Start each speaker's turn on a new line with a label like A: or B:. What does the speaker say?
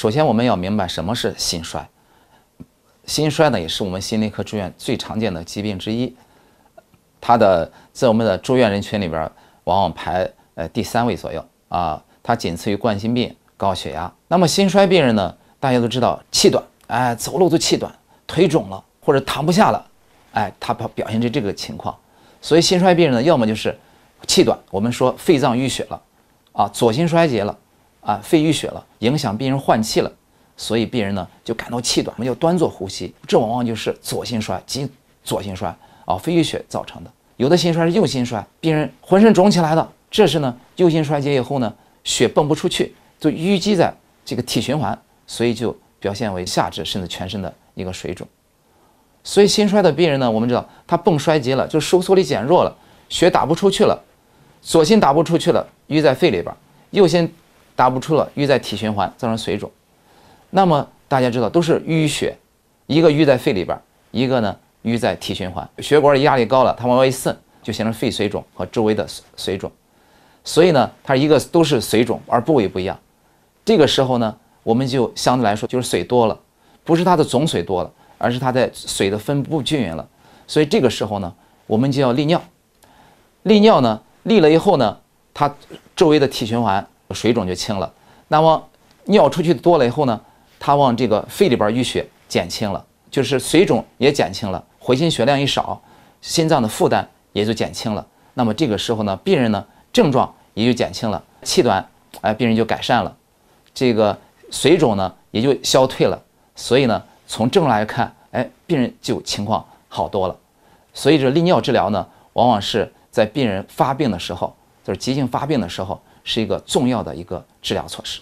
A: 首先，我们要明白什么是心衰。心衰呢，也是我们心内科住院最常见的疾病之一，它的在我们的住院人群里边，往往排呃第三位左右啊，它仅次于冠心病、高血压。那么心衰病人呢，大家都知道气短，哎，走路都气短，腿肿了或者躺不下了，哎，他表表现出这个情况。所以心衰病人呢，要么就是气短，我们说肺脏淤血了，啊，左心衰竭了。啊，肺淤血了，影响病人换气了，所以病人呢就感到气短。我们叫端坐呼吸，这往往就是左心衰及左心衰啊，肺淤血造成的。有的心衰是右心衰，病人浑身肿起来的，这是呢右心衰竭以后呢，血泵不出去，就淤积在这个体循环，所以就表现为下肢甚至全身的一个水肿。所以心衰的病人呢，我们知道他泵衰竭了，就收缩力减弱了，血打不出去了，左心打不出去了，淤在肺里边，右心。打不出了，淤在体循环，造成水肿。那么大家知道都是淤血，一个淤在肺里边，一个呢淤在体循环，血管儿压力高了，它往外一渗，就形成肺水肿和周围的水肿。所以呢，它一个都是水肿，而部位不一样。这个时候呢，我们就相对来说就是水多了，不是它的总水多了，而是它在水的分布不均匀了。所以这个时候呢，我们就要利尿。利尿呢，利了以后呢，它周围的体循环。水肿就轻了，那么尿出去多了以后呢，它往这个肺里边淤血减轻了，就是水肿也减轻了，回心血量一少，心脏的负担也就减轻了，那么这个时候呢，病人呢症状也就减轻了，气短，哎，病人就改善了，这个水肿呢也就消退了，所以呢，从症状来看，哎，病人就情况好多了，所以这利尿治疗呢，往往是在病人发病的时候，就是急性发病的时候。是一个重要的一个治疗措施。